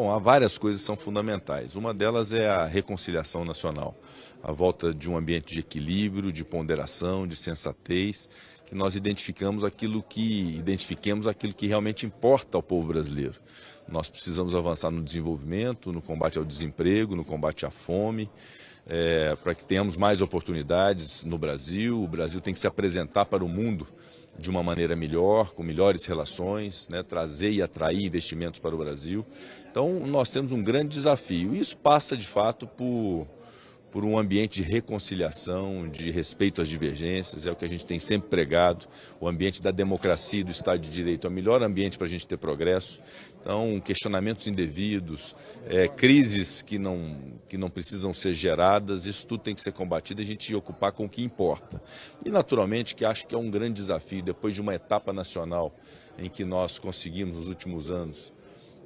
Bom, há várias coisas que são fundamentais. Uma delas é a reconciliação nacional, a volta de um ambiente de equilíbrio, de ponderação, de sensatez, que nós identificamos aquilo que identifiquemos aquilo que realmente importa ao povo brasileiro. Nós precisamos avançar no desenvolvimento, no combate ao desemprego, no combate à fome, é, para que tenhamos mais oportunidades no Brasil. O Brasil tem que se apresentar para o mundo de uma maneira melhor, com melhores relações, né, trazer e atrair investimentos para o Brasil. Então, nós temos um grande desafio. Isso passa, de fato, por por um ambiente de reconciliação, de respeito às divergências, é o que a gente tem sempre pregado. O ambiente da democracia e do Estado de Direito é o melhor ambiente para a gente ter progresso. Então, questionamentos indevidos, é, crises que não, que não precisam ser geradas, isso tudo tem que ser combatido e a gente ocupar com o que importa. E, naturalmente, que acho que é um grande desafio, depois de uma etapa nacional em que nós conseguimos nos últimos anos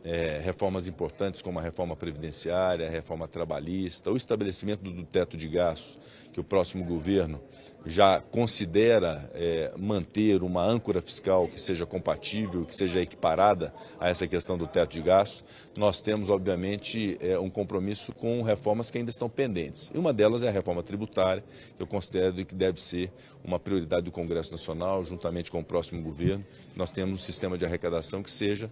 é, reformas importantes como a reforma previdenciária, a reforma trabalhista, o estabelecimento do teto de gastos, que o próximo governo já considera é, manter uma âncora fiscal que seja compatível, que seja equiparada a essa questão do teto de gastos, nós temos, obviamente, é, um compromisso com reformas que ainda estão pendentes. E uma delas é a reforma tributária, que eu considero que deve ser uma prioridade do Congresso Nacional, juntamente com o próximo governo. Nós temos um sistema de arrecadação que seja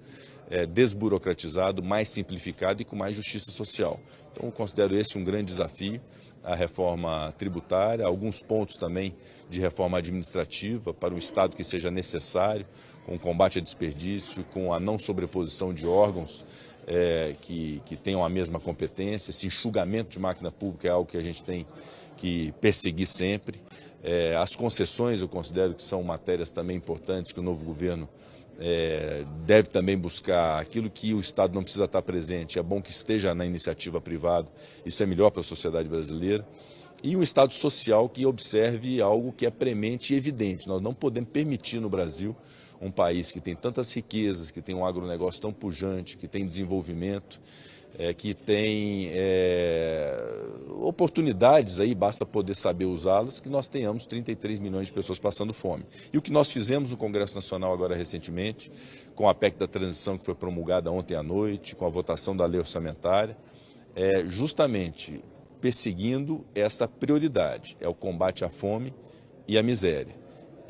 é, desburocratizado desburocratizado, mais simplificado e com mais justiça social. Então, eu considero esse um grande desafio a reforma tributária, alguns pontos também de reforma administrativa para o Estado que seja necessário, com combate a desperdício, com a não sobreposição de órgãos é, que, que tenham a mesma competência. Esse enxugamento de máquina pública é algo que a gente tem que perseguir sempre. É, as concessões eu considero que são matérias também importantes que o novo governo é, deve também buscar aquilo que o Estado não precisa estar presente. É bom que esteja na iniciativa privada, isso é melhor para a sociedade brasileira. E um Estado social que observe algo que é premente e evidente. Nós não podemos permitir no Brasil um país que tem tantas riquezas, que tem um agronegócio tão pujante, que tem desenvolvimento, é, que tem é, oportunidades aí, basta poder saber usá-las, que nós tenhamos 33 milhões de pessoas passando fome. E o que nós fizemos no Congresso Nacional agora recentemente, com a PEC da transição que foi promulgada ontem à noite, com a votação da lei orçamentária, é justamente perseguindo essa prioridade, é o combate à fome e à miséria.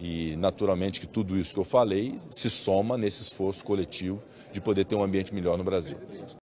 E naturalmente que tudo isso que eu falei se soma nesse esforço coletivo de poder ter um ambiente melhor no Brasil.